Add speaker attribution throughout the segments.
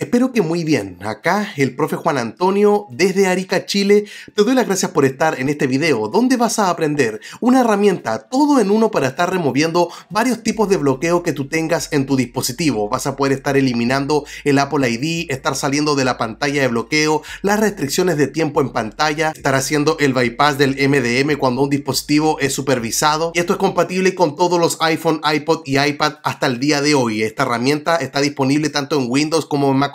Speaker 1: Espero que muy bien. Acá el profe Juan Antonio desde Arica, Chile. Te doy las gracias por estar en este video donde vas a aprender una herramienta todo en uno para estar removiendo varios tipos de bloqueo que tú tengas en tu dispositivo. Vas a poder estar eliminando el Apple ID, estar saliendo de la pantalla de bloqueo, las restricciones de tiempo en pantalla, estar haciendo el bypass del MDM cuando un dispositivo es supervisado. Y esto es compatible con todos los iPhone, iPod y iPad hasta el día de hoy. Esta herramienta está disponible tanto en Windows como en Mac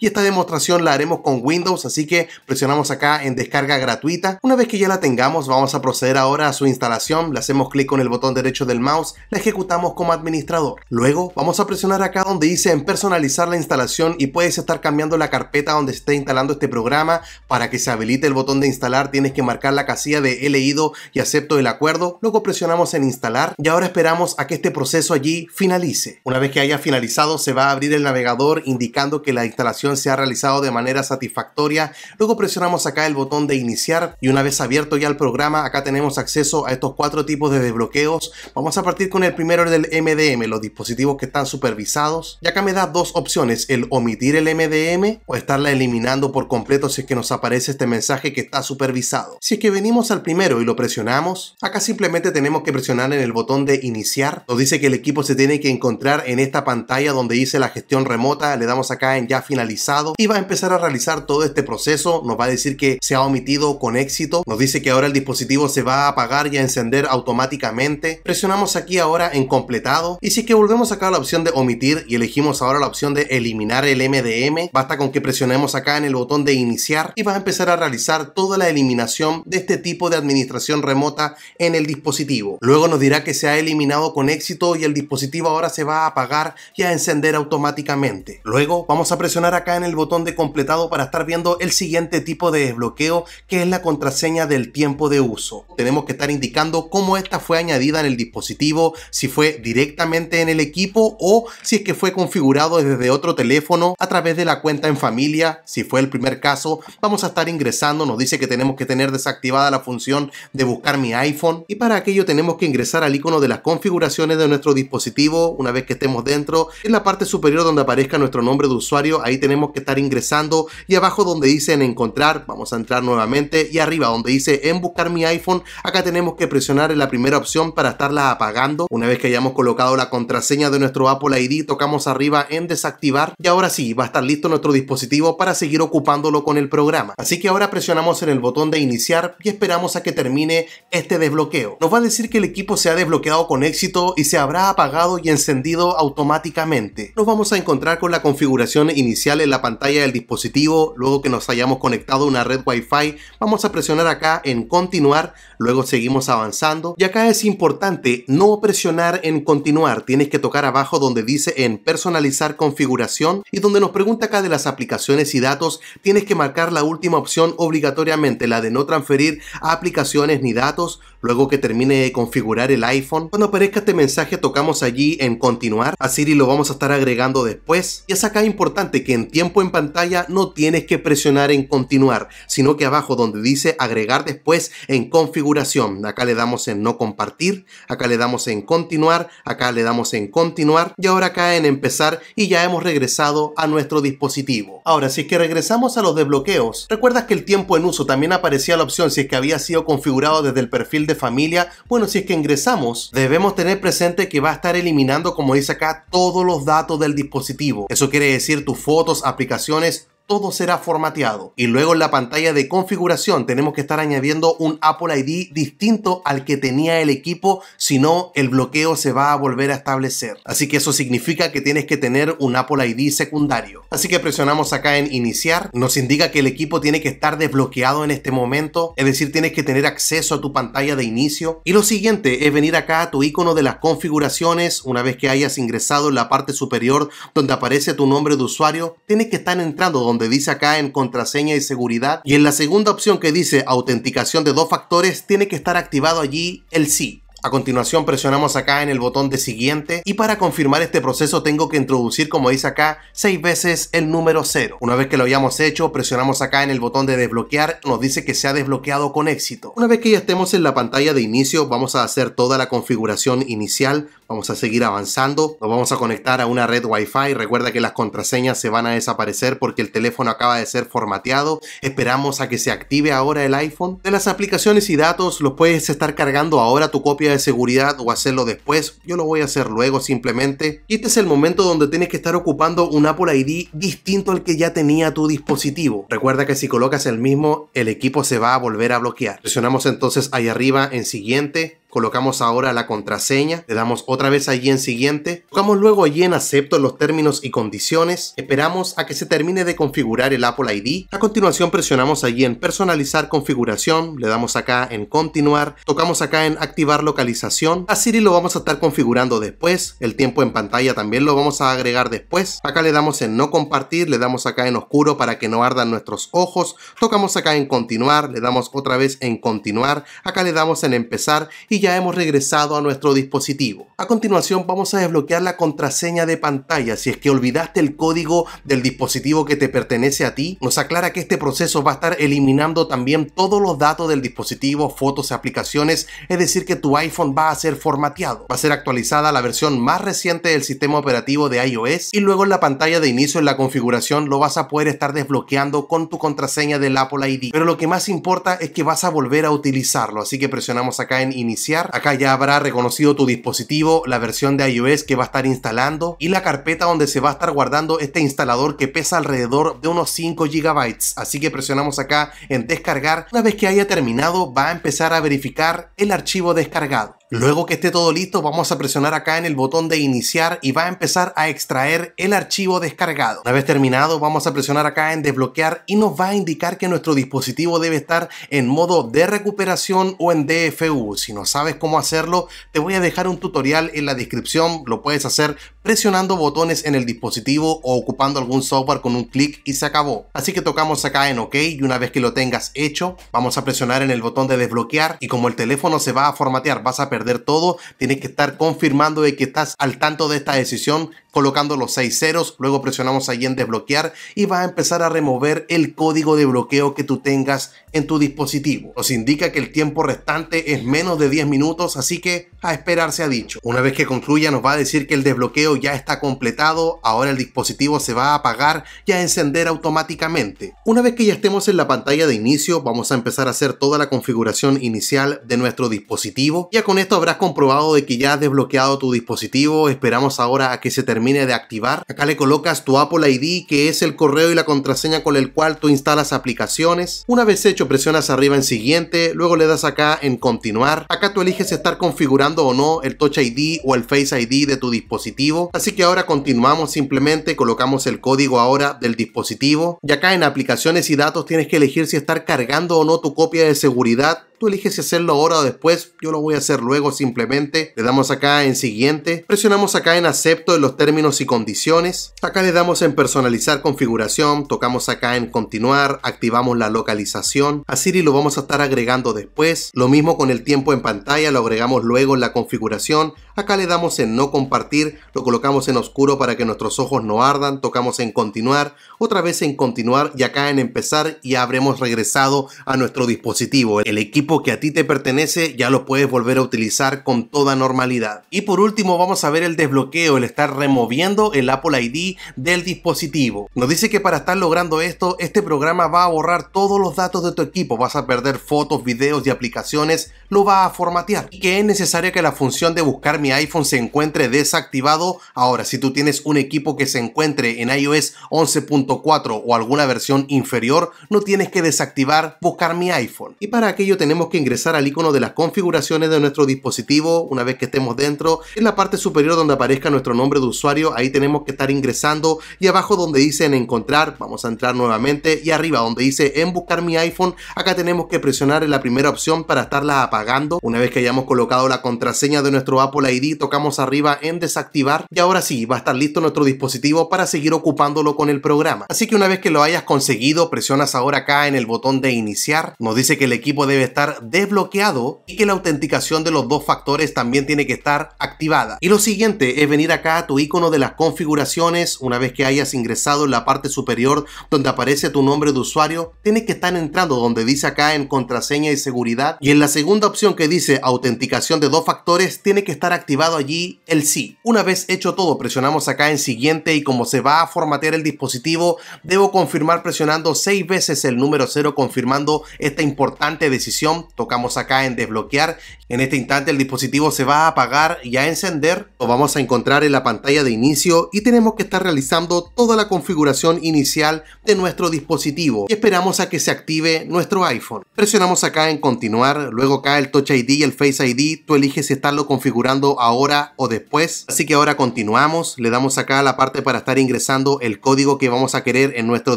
Speaker 1: y esta demostración la haremos con Windows, así que presionamos acá en descarga gratuita. Una vez que ya la tengamos, vamos a proceder ahora a su instalación, le hacemos clic con el botón derecho del mouse, la ejecutamos como administrador. Luego vamos a presionar acá donde dice en personalizar la instalación y puedes estar cambiando la carpeta donde se esté instalando este programa. Para que se habilite el botón de instalar tienes que marcar la casilla de he leído y acepto el acuerdo, luego presionamos en instalar y ahora esperamos a que este proceso allí finalice. Una vez que haya finalizado se va a abrir el navegador indicando que la instalación se ha realizado de manera satisfactoria. Luego presionamos acá el botón de iniciar y una vez abierto ya el programa, acá tenemos acceso a estos cuatro tipos de desbloqueos. Vamos a partir con el primero del MDM, los dispositivos que están supervisados. Y acá me da dos opciones, el omitir el MDM o estarla eliminando por completo si es que nos aparece este mensaje que está supervisado. Si es que venimos al primero y lo presionamos, acá simplemente tenemos que presionar en el botón de iniciar. Nos dice que el equipo se tiene que encontrar en esta pantalla donde dice la gestión remota. Le damos acá en ya finalizado y va a empezar a realizar todo este proceso. Nos va a decir que se ha omitido con éxito. Nos dice que ahora el dispositivo se va a apagar y a encender automáticamente. Presionamos aquí ahora en completado y si es que volvemos acá a la opción de omitir y elegimos ahora la opción de eliminar el MDM, basta con que presionemos acá en el botón de iniciar y va a empezar a realizar toda la eliminación de este tipo de administración remota en el dispositivo. Luego nos dirá que se ha eliminado con éxito y el dispositivo ahora se va a apagar y a encender automáticamente. Luego vamos a presionar acá en el botón de completado para estar viendo el siguiente tipo de desbloqueo que es la contraseña del tiempo de uso. Tenemos que estar indicando cómo esta fue añadida en el dispositivo, si fue directamente en el equipo o si es que fue configurado desde otro teléfono a través de la cuenta en familia, si fue el primer caso. Vamos a estar ingresando, nos dice que tenemos que tener desactivada la función de buscar mi iPhone y para aquello tenemos que ingresar al icono de las configuraciones de nuestro dispositivo una vez que estemos dentro, en la parte superior donde aparezca nuestro nombre de usuario ahí tenemos que estar ingresando y abajo donde dice en encontrar, vamos a entrar nuevamente y arriba donde dice en buscar mi iPhone, acá tenemos que presionar en la primera opción para estarla apagando. Una vez que hayamos colocado la contraseña de nuestro Apple ID, tocamos arriba en desactivar y ahora sí, va a estar listo nuestro dispositivo para seguir ocupándolo con el programa. Así que ahora presionamos en el botón de iniciar y esperamos a que termine este desbloqueo. Nos va a decir que el equipo se ha desbloqueado con éxito y se habrá apagado y encendido automáticamente. Nos vamos a encontrar con la configuración inicial en la pantalla del dispositivo. Luego que nos hayamos conectado a una red Wi-Fi, vamos a presionar acá en continuar. Luego seguimos avanzando. Y acá es importante no presionar en continuar. Tienes que tocar abajo donde dice en personalizar configuración y donde nos pregunta acá de las aplicaciones y datos, tienes que marcar la última opción obligatoriamente, la de no transferir aplicaciones ni datos. Luego que termine de configurar el iPhone, cuando aparezca este mensaje tocamos allí en continuar. A Siri lo vamos a estar agregando después. Y es acá importante que en tiempo en pantalla no tienes que presionar en continuar, sino que abajo donde dice agregar después en configuración. Acá le damos en no compartir, acá le damos en continuar, acá le damos en continuar y ahora acá en empezar y ya hemos regresado a nuestro dispositivo. Ahora, si es que regresamos a los desbloqueos, recuerdas que el tiempo en uso también aparecía la opción si es que había sido configurado desde el perfil familia, bueno, si es que ingresamos, debemos tener presente que va a estar eliminando, como dice acá, todos los datos del dispositivo. Eso quiere decir tus fotos, aplicaciones, todo será formateado. Y luego en la pantalla de configuración tenemos que estar añadiendo un Apple ID distinto al que tenía el equipo, si no el bloqueo se va a volver a establecer. Así que eso significa que tienes que tener un Apple ID secundario. Así que presionamos acá en iniciar, nos indica que el equipo tiene que estar desbloqueado en este momento, es decir, tienes que tener acceso a tu pantalla de inicio. Y lo siguiente es venir acá a tu icono de las configuraciones, una vez que hayas ingresado en la parte superior donde aparece tu nombre de usuario, tienes que estar entrando donde donde dice acá en contraseña y seguridad. Y en la segunda opción que dice autenticación de dos factores, tiene que estar activado allí el sí. A continuación presionamos acá en el botón de siguiente y para confirmar este proceso tengo que introducir como dice acá 6 veces el número 0. Una vez que lo hayamos hecho presionamos acá en el botón de desbloquear nos dice que se ha desbloqueado con éxito. Una vez que ya estemos en la pantalla de inicio vamos a hacer toda la configuración inicial vamos a seguir avanzando, nos vamos a conectar a una red Wi-Fi, recuerda que las contraseñas se van a desaparecer porque el teléfono acaba de ser formateado, esperamos a que se active ahora el iPhone. De las aplicaciones y datos los puedes estar cargando ahora tu copia de seguridad o hacerlo después, yo lo voy a hacer luego simplemente. Y este es el momento donde tienes que estar ocupando un Apple ID distinto al que ya tenía tu dispositivo. Recuerda que si colocas el mismo, el equipo se va a volver a bloquear. Presionamos entonces ahí arriba en siguiente colocamos ahora la contraseña, le damos otra vez allí en siguiente, tocamos luego allí en acepto los términos y condiciones, esperamos a que se termine de configurar el Apple ID, a continuación presionamos allí en personalizar configuración, le damos acá en continuar, tocamos acá en activar localización, a Siri lo vamos a estar configurando después, el tiempo en pantalla también lo vamos a agregar después, acá le damos en no compartir, le damos acá en oscuro para que no ardan nuestros ojos, tocamos acá en continuar, le damos otra vez en continuar, acá le damos en empezar y ya hemos regresado a nuestro dispositivo. A continuación vamos a desbloquear la contraseña de pantalla. Si es que olvidaste el código del dispositivo que te pertenece a ti, nos aclara que este proceso va a estar eliminando también todos los datos del dispositivo, fotos, aplicaciones, es decir que tu iPhone va a ser formateado. Va a ser actualizada la versión más reciente del sistema operativo de iOS y luego en la pantalla de inicio en la configuración lo vas a poder estar desbloqueando con tu contraseña del Apple ID. Pero lo que más importa es que vas a volver a utilizarlo, así que presionamos acá en iniciar Acá ya habrá reconocido tu dispositivo, la versión de iOS que va a estar instalando y la carpeta donde se va a estar guardando este instalador que pesa alrededor de unos 5 GB. Así que presionamos acá en descargar. Una vez que haya terminado va a empezar a verificar el archivo descargado. Luego que esté todo listo, vamos a presionar acá en el botón de iniciar y va a empezar a extraer el archivo descargado. Una vez terminado, vamos a presionar acá en desbloquear y nos va a indicar que nuestro dispositivo debe estar en modo de recuperación o en DFU. Si no sabes cómo hacerlo, te voy a dejar un tutorial en la descripción, lo puedes hacer presionando botones en el dispositivo o ocupando algún software con un clic y se acabó. Así que tocamos acá en OK y una vez que lo tengas hecho, vamos a presionar en el botón de desbloquear y como el teléfono se va a formatear, vas a perder todo, tienes que estar confirmando de que estás al tanto de esta decisión colocando los seis ceros, luego presionamos allí en desbloquear y va a empezar a remover el código de bloqueo que tú tengas en tu dispositivo. Nos indica que el tiempo restante es menos de 10 minutos, así que a esperar se ha dicho. Una vez que concluya nos va a decir que el desbloqueo ya está completado, ahora el dispositivo se va a apagar y a encender automáticamente. Una vez que ya estemos en la pantalla de inicio, vamos a empezar a hacer toda la configuración inicial de nuestro dispositivo. Ya con esto habrás comprobado de que ya has desbloqueado tu dispositivo, esperamos ahora a que se termine termine de activar. Acá le colocas tu Apple ID, que es el correo y la contraseña con el cual tú instalas aplicaciones. Una vez hecho, presionas arriba en siguiente, luego le das acá en continuar. Acá tú eliges estar configurando o no el Touch ID o el Face ID de tu dispositivo. Así que ahora continuamos simplemente, colocamos el código ahora del dispositivo. Y acá en aplicaciones y datos tienes que elegir si estar cargando o no tu copia de seguridad Tú eliges si hacerlo ahora o después. Yo lo voy a hacer luego simplemente. Le damos acá en siguiente. Presionamos acá en acepto en los términos y condiciones. Acá le damos en personalizar configuración. Tocamos acá en continuar. Activamos la localización. A Siri lo vamos a estar agregando después. Lo mismo con el tiempo en pantalla. Lo agregamos luego en la configuración. Acá le damos en no compartir. Lo colocamos en oscuro para que nuestros ojos no ardan. Tocamos en continuar. Otra vez en continuar y acá en empezar y habremos regresado a nuestro dispositivo. El equipo que a ti te pertenece ya lo puedes volver a utilizar con toda normalidad. Y por último vamos a ver el desbloqueo, el estar removiendo el Apple ID del dispositivo. Nos dice que para estar logrando esto, este programa va a borrar todos los datos de tu equipo, vas a perder fotos, videos y aplicaciones, lo va a formatear. Y que es necesario que la función de buscar mi iPhone se encuentre desactivado. Ahora, si tú tienes un equipo que se encuentre en iOS 11.4 o alguna versión inferior, no tienes que desactivar buscar mi iPhone. Y para aquello tenemos que ingresar al icono de las configuraciones de nuestro dispositivo una vez que estemos dentro. En la parte superior donde aparezca nuestro nombre de usuario, ahí tenemos que estar ingresando y abajo donde dice en encontrar, vamos a entrar nuevamente y arriba donde dice en buscar mi iPhone, acá tenemos que presionar en la primera opción para estarla apagando. Una vez que hayamos colocado la contraseña de nuestro Apple ID, tocamos arriba en desactivar y ahora sí, va a estar listo nuestro dispositivo para seguir ocupándolo con el programa. Así que una vez que lo hayas conseguido, presionas ahora acá en el botón de iniciar. Nos dice que el equipo debe estar desbloqueado y que la autenticación de los dos factores también tiene que estar activada. Y lo siguiente es venir acá a tu icono de las configuraciones. Una vez que hayas ingresado en la parte superior donde aparece tu nombre de usuario, tienes que estar entrando donde dice acá en contraseña y seguridad. Y en la segunda opción que dice autenticación de dos factores, tiene que estar activado allí el sí. Una vez hecho todo, presionamos acá en siguiente y como se va a formatear el dispositivo, debo confirmar presionando seis veces el número 0 confirmando esta importante decisión tocamos acá en desbloquear. En este instante el dispositivo se va a apagar y a encender. Lo vamos a encontrar en la pantalla de inicio y tenemos que estar realizando toda la configuración inicial de nuestro dispositivo. esperamos a que se active nuestro iPhone. Presionamos acá en continuar, luego acá el Touch ID y el Face ID, tú eliges si estarlo configurando ahora o después, así que ahora continuamos, le damos acá la parte para estar ingresando el código que vamos a querer en nuestro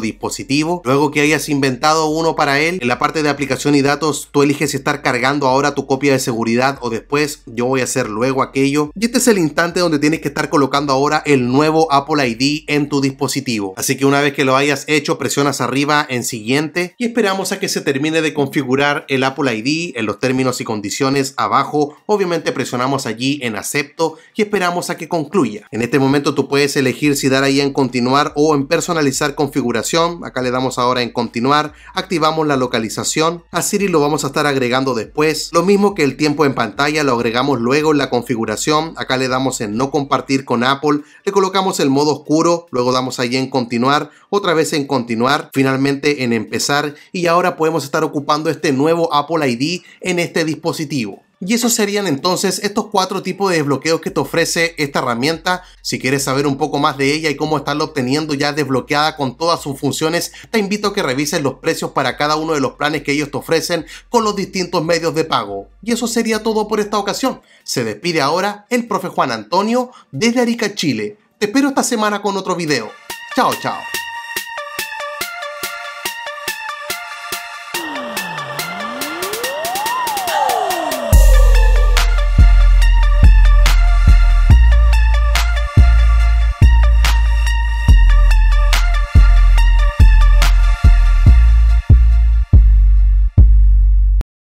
Speaker 1: dispositivo, luego que hayas inventado uno para él, en la parte de aplicación y datos tú eliges si estar cargando ahora tu copia de seguridad o después, yo voy a hacer luego aquello, y este es el instante donde tienes que estar colocando ahora el nuevo Apple ID en tu dispositivo, así que una vez que lo hayas hecho presionas arriba en siguiente y esperamos a que se termine de configurar configurar el Apple ID en los términos y condiciones abajo. Obviamente presionamos allí en acepto y esperamos a que concluya. En este momento tú puedes elegir si dar ahí en continuar o en personalizar configuración. Acá le damos ahora en continuar. Activamos la localización. A Siri lo vamos a estar agregando después. Lo mismo que el tiempo en pantalla lo agregamos luego en la configuración. Acá le damos en no compartir con Apple. Le colocamos el modo oscuro. Luego damos allí en continuar. Otra vez en continuar. Finalmente en empezar. Y ahora podemos estar ocupando este nuevo Apple ID en este dispositivo. Y esos serían entonces estos cuatro tipos de desbloqueos que te ofrece esta herramienta. Si quieres saber un poco más de ella y cómo estarla obteniendo ya desbloqueada con todas sus funciones, te invito a que revises los precios para cada uno de los planes que ellos te ofrecen con los distintos medios de pago. Y eso sería todo por esta ocasión. Se despide ahora el profe Juan Antonio desde Arica, Chile. Te espero esta semana con otro video. Chao, chao.